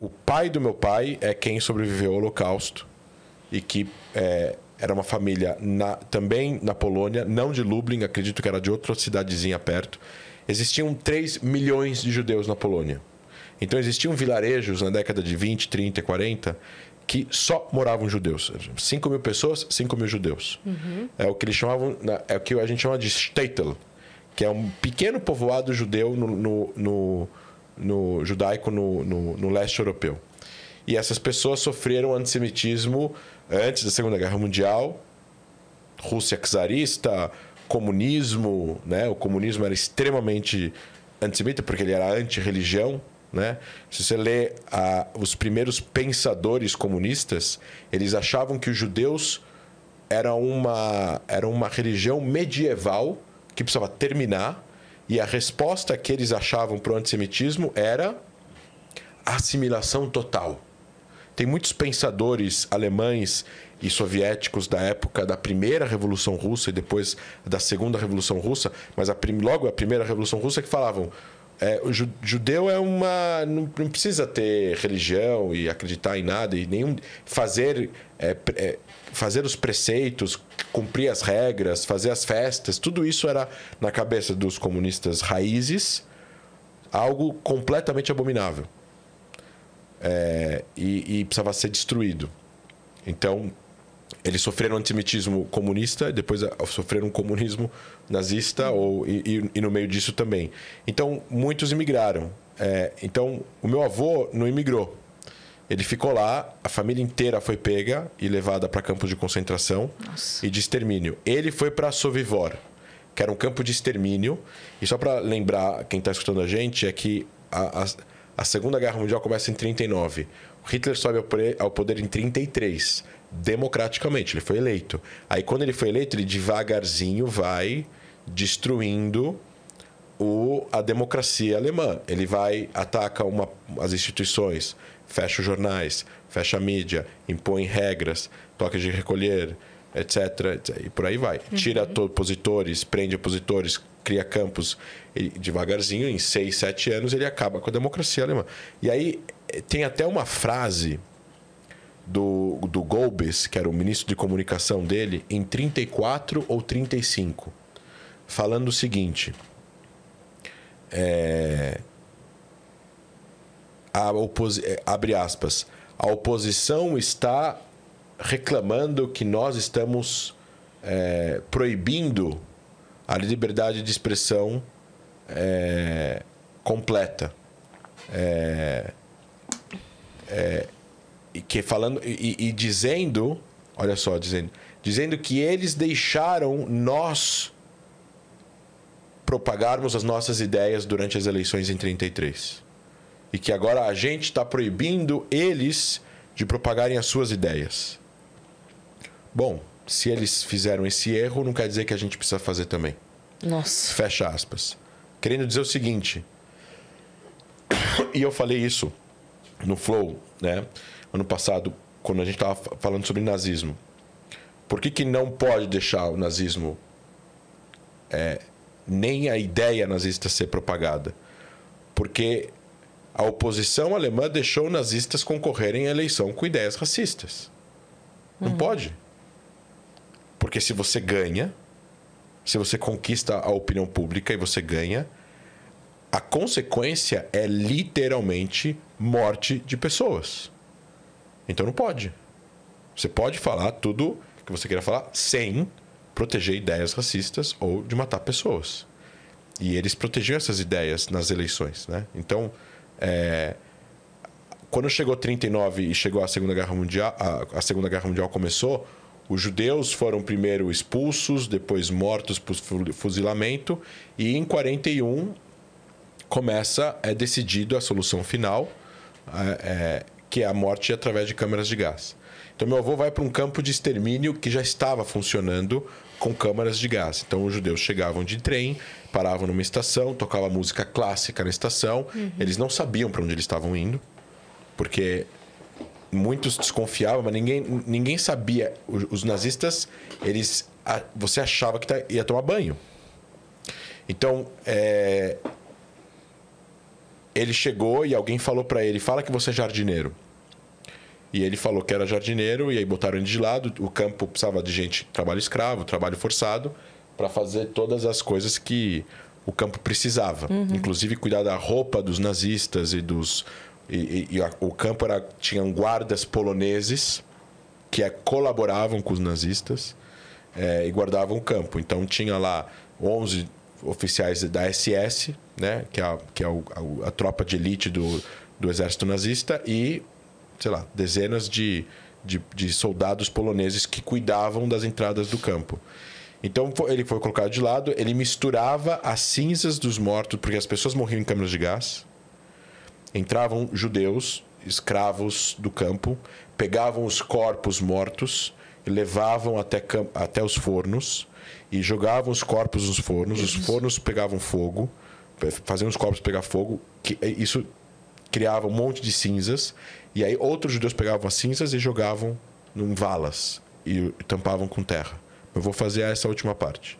o pai do meu pai é quem sobreviveu ao Holocausto e que é, era uma família na, também na Polônia, não de Lublin, acredito que era de outra cidadezinha perto. Existiam 3 milhões de judeus na Polônia. Então existiam vilarejos na década de 20, 30 e 40 que só moravam judeus. 5 mil pessoas, 5 mil judeus. Uhum. É o que eles chamavam, é o que a gente chama de Stetel, que é um pequeno povoado judeu no, no, no no judaico no, no, no leste europeu. E essas pessoas sofreram antissemitismo antes da Segunda Guerra Mundial, Rússia czarista, comunismo, né? O comunismo era extremamente antissemita porque ele era anti-religião, né? Se você lê ah, os primeiros pensadores comunistas, eles achavam que os judeus era uma, era uma religião medieval que precisava terminar e a resposta que eles achavam para o antissemitismo era assimilação total. Tem muitos pensadores alemães e soviéticos da época da primeira Revolução Russa e depois da segunda Revolução Russa, mas a prim... logo a primeira Revolução Russa que falavam é, o judeu é uma. Não, não, precisa ter religião e acreditar em nada e nenhum. Fazer, é, é, fazer os preceitos, cumprir as regras, fazer as festas, tudo isso era, na cabeça dos comunistas raízes, algo completamente abominável. É, e, e precisava ser destruído. Então, eles sofreram antissemitismo comunista, depois ah, sofreram comunismo nazista ou, e, e no meio disso também. Então, muitos imigraram. É, então, o meu avô não imigrou. Ele ficou lá, a família inteira foi pega e levada para campos de concentração Nossa. e de extermínio. Ele foi para Sovivor, que era um campo de extermínio. E só para lembrar quem está escutando a gente, é que a, a, a Segunda Guerra Mundial começa em 39. Hitler sobe ao poder em 33 democraticamente, ele foi eleito. Aí quando ele foi eleito, ele devagarzinho vai destruindo o, a democracia alemã. Ele vai, ataca uma, as instituições, fecha os jornais, fecha a mídia, impõe regras, toque de recolher, etc. etc e por aí vai. Uhum. Tira opositores, prende opositores, cria campos. E, devagarzinho, em seis, sete anos, ele acaba com a democracia alemã. E aí eh, tem até uma frase do, do Golbes, que era o ministro de comunicação dele, em 34 ou 35, falando o seguinte: é, a oposi é, abre aspas, a oposição está reclamando que nós estamos é, proibindo a liberdade de expressão é, completa. É, é e que falando e, e dizendo, olha só, dizendo, dizendo que eles deixaram nós propagarmos as nossas ideias durante as eleições em 33 e que agora a gente está proibindo eles de propagarem as suas ideias. Bom, se eles fizeram esse erro, não quer dizer que a gente precisa fazer também. Nossa. Fecha aspas. Querendo dizer o seguinte, e eu falei isso no Flow, né? ano passado, quando a gente estava falando sobre nazismo. Por que, que não pode deixar o nazismo, é, nem a ideia nazista ser propagada? Porque a oposição alemã deixou nazistas concorrerem à eleição com ideias racistas. Não uhum. pode. Porque se você ganha, se você conquista a opinião pública e você ganha, a consequência é literalmente morte de pessoas. Então não pode. Você pode falar tudo que você queira falar sem proteger ideias racistas ou de matar pessoas. E eles protegiam essas ideias nas eleições, né? Então, é... quando chegou 39 e chegou a Segunda Guerra Mundial, a, Segunda Guerra Mundial começou, os judeus foram primeiro expulsos, depois mortos por fuzilamento, e em 41 começa é decidido a solução final. é, é que é a morte através de câmeras de gás. Então, meu avô vai para um campo de extermínio que já estava funcionando com câmaras de gás. Então, os judeus chegavam de trem, paravam numa estação, tocava música clássica na estação. Uhum. Eles não sabiam para onde eles estavam indo, porque muitos desconfiavam, mas ninguém, ninguém sabia. Os, nazistas, eles, você achava que tá, ia tomar banho. Então, é, ele chegou e alguém falou para ele: fala que você é jardineiro. E ele falou que era jardineiro, e aí botaram ele de lado. O campo precisava de gente, trabalho escravo, trabalho forçado, para fazer todas as coisas que o campo precisava. Uhum. Inclusive cuidar da roupa dos nazistas e dos. E, e, e a, o campo era, tinham guardas poloneses que é, colaboravam com os nazistas é, e guardavam o campo. Então tinha lá 11 oficiais da SS, né, que é, a, que é o, a, a, tropa de elite do, do exército nazista, e, sei lá, dezenas de, de, de soldados poloneses que cuidavam das entradas do campo. Então ele foi colocado de lado, ele misturava as cinzas dos mortos, porque as pessoas morriam em câmeras de gás. Entravam judeus, escravos do campo, pegavam os corpos mortos levavam até, até os fornos e jogavam os corpos nos fornos, os fornos pegavam fogo, faziam os corpos pegar fogo, que, eh, isso criava um monte de cinzas, e aí outros judeus pegavam as cinzas e jogavam em valas e tampavam com terra. Eu vou fazer essa última parte.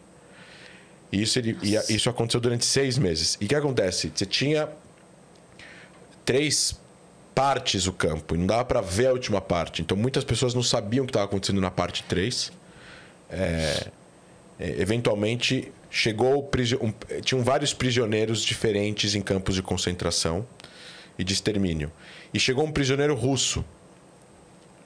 E isso, ele, e isso aconteceu durante seis meses. E o que acontece? Você tinha três partes o campo, e não dava para ver a última parte. Então muitas pessoas não sabiam o que estava acontecendo na parte 3. É, é, eventualmente chegou um, tinham vários prisioneiros diferentes em campos de concentração e de extermínio e chegou um prisioneiro russo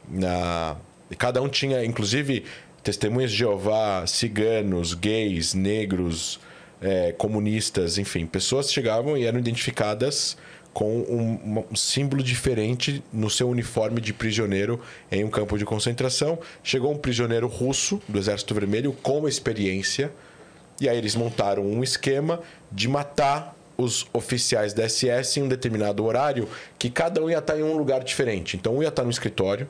na e cada um tinha inclusive testemunhas de Jeová ciganos gays negros é, comunistas enfim pessoas chegavam e eram identificadas com um, um, símbolo diferente no seu uniforme de prisioneiro em um campo de concentração. Chegou um prisioneiro russo do Exército Vermelho com experiência, e aí eles montaram um esquema de matar os oficiais da SS em um determinado horário, que cada um ia estar em um lugar diferente. Então, um ia estar no escritório,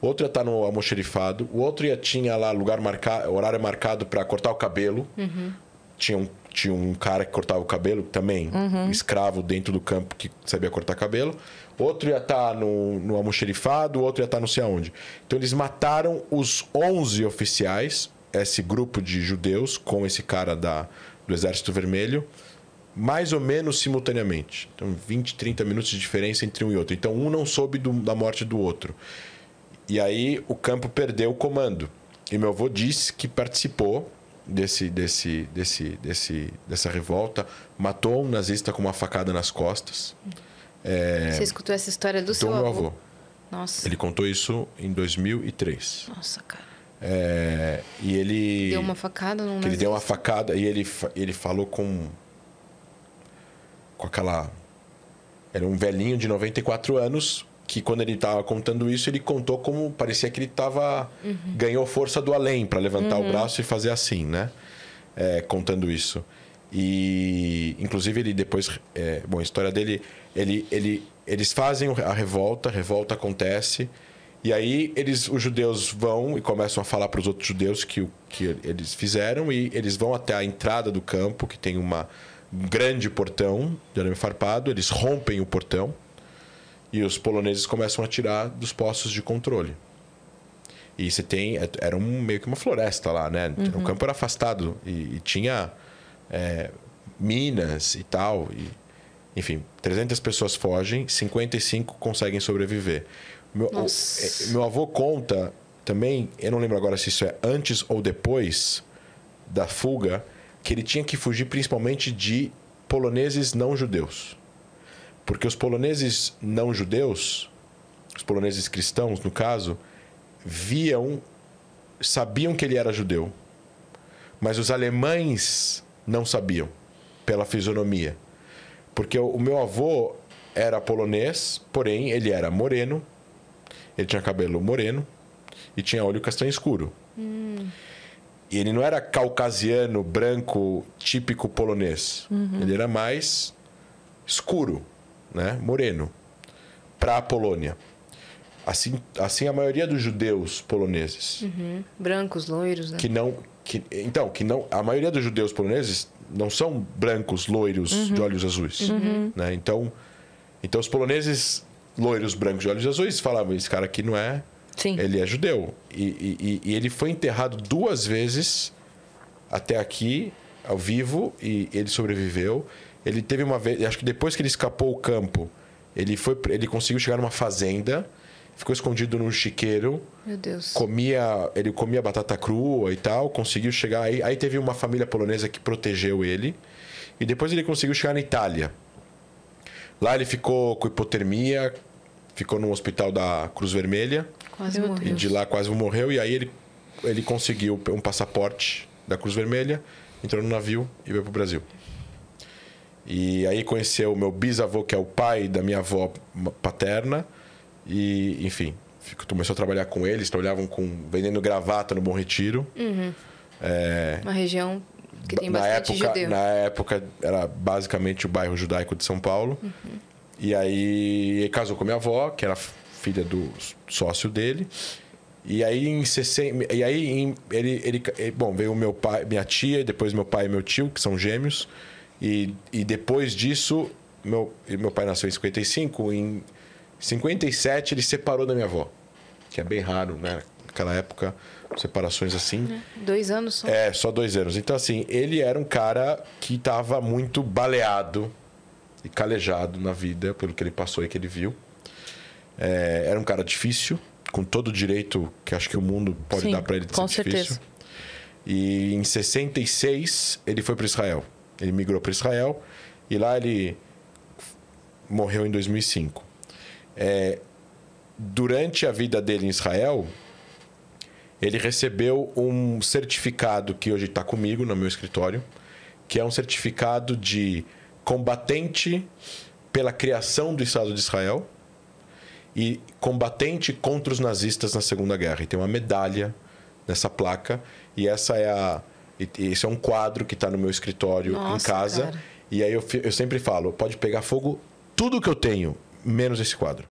outro ia estar no almoxerifado, o outro ia tinha lá lugar marcado, horário marcado para cortar o cabelo, uhum tinha um, tinha um cara que cortava o cabelo também, uhum. escravo dentro do campo que sabia cortar cabelo. Outro ia estar tá no, no almoxerifado, outro ia estar tá não sei aonde. Então eles mataram os 11 oficiais, esse grupo de judeus, com esse cara da, do Exército Vermelho, mais ou menos simultaneamente. Então 20, 30 minutos de diferença entre um e outro. Então um não soube do, da morte do outro. E aí o campo perdeu o comando. E meu avô disse que participou desse, desse, desse, desse, dessa revolta, matou um nazista com uma facada nas costas. É... Você escutou essa história do seu avô? meu avô? Nossa. Ele contou isso em 2003. Nossa, cara. É... e ele deu uma facada num ele deu uma facada e ele ele falou com com aquela era um velhinho de 94 anos que quando ele estava contando isso, ele contou como parecia que ele estava uhum. ganhou força do além para levantar uhum. o braço e fazer assim, né? É, contando isso. E inclusive ele depois, é, bom, a história dele, ele, ele, eles fazem a revolta, a revolta acontece. E aí eles, os judeus vão e começam a falar para os outros judeus que o que eles fizeram e eles vão até a entrada do campo, que tem uma um grande portão de arame farpado, eles rompem o portão e os poloneses começam a tirar dos postos de controle. E você tem. É, era um, meio que uma floresta lá, né? Então, uhum. O campo era afastado e, e tinha é, minas e tal. E, enfim, 300 pessoas fogem, 55 conseguem sobreviver. Meu, o, é, meu avô conta também, eu não lembro agora se isso é antes ou depois da fuga, que ele tinha que fugir principalmente de poloneses não judeus. Porque os poloneses não judeus, os poloneses cristãos, no caso, viam, sabiam que ele era judeu. Mas os alemães não sabiam, pela fisionomia. Porque o meu avô era polonês, porém ele era moreno, ele tinha cabelo moreno e tinha olho castanho escuro. Hum. E ele não era caucasiano, branco, típico polonês. Uhum. Ele era mais escuro né, moreno, para a Polônia. Assim, assim a maioria dos judeus poloneses. Uhum. Brancos, loiros, né? Que não, que, então, que não, a maioria dos judeus poloneses não são brancos, loiros, uhum. de olhos azuis. Uhum. Né? Então, então, os poloneses loiros, brancos, de olhos azuis falavam: esse cara aqui não é. Sim. Ele é judeu. E, e, e ele foi enterrado duas vezes até aqui, ao vivo, e ele sobreviveu. Ele teve uma vez, acho que depois que ele escapou o campo, ele foi, ele conseguiu chegar numa fazenda, ficou escondido num chiqueiro. Meu Deus. Comia, ele comia batata crua e tal, conseguiu chegar aí, aí teve uma família polonesa que protegeu ele. E depois ele conseguiu chegar na Itália. Lá ele ficou com hipotermia, ficou no hospital da Cruz Vermelha. Quase morreu. E de lá quase morreu. E aí ele, ele conseguiu um passaporte da Cruz Vermelha, entrou no navio e veio para o Brasil. E aí conheceu o meu bisavô, que é o pai da minha avó paterna. E, enfim, começou a trabalhar com eles, trabalhavam com vendendo gravata no Bom Retiro. Uhum. É, Uma região que tem na bastante época, judeu. Na época era basicamente o bairro judaico de São Paulo. Uhum. E aí casou com minha avó, que era filha do sócio dele. E aí em 60, e aí em, ele, ele, bom, veio meu pai, minha tia, depois meu pai e meu tio, que são gêmeos. E, e depois disso, meu, meu pai nasceu em 55, em 57 ele separou da minha avó, que é bem raro, né? Naquela época, separações assim. É. Dois anos só? É, só dois anos. Então, assim, ele era um cara que estava muito baleado e calejado na vida, pelo que ele passou e que ele viu. É, era um cara difícil, com todo o direito que acho que o mundo pode Sim, dar para ele de com ser certeza. difícil. E em 66 ele foi para Israel. Ele migrou para Israel e lá ele morreu em 2005. É, durante a vida dele em Israel, ele recebeu um certificado que hoje está comigo no meu escritório, que é um certificado de combatente pela criação do Estado de Israel e combatente contra os nazistas na Segunda Guerra. E tem uma medalha nessa placa e essa é a e, e esse é um quadro que está no meu escritório Nossa, em casa. Cara. E aí eu, eu sempre falo: pode pegar fogo tudo que eu tenho, menos esse quadro.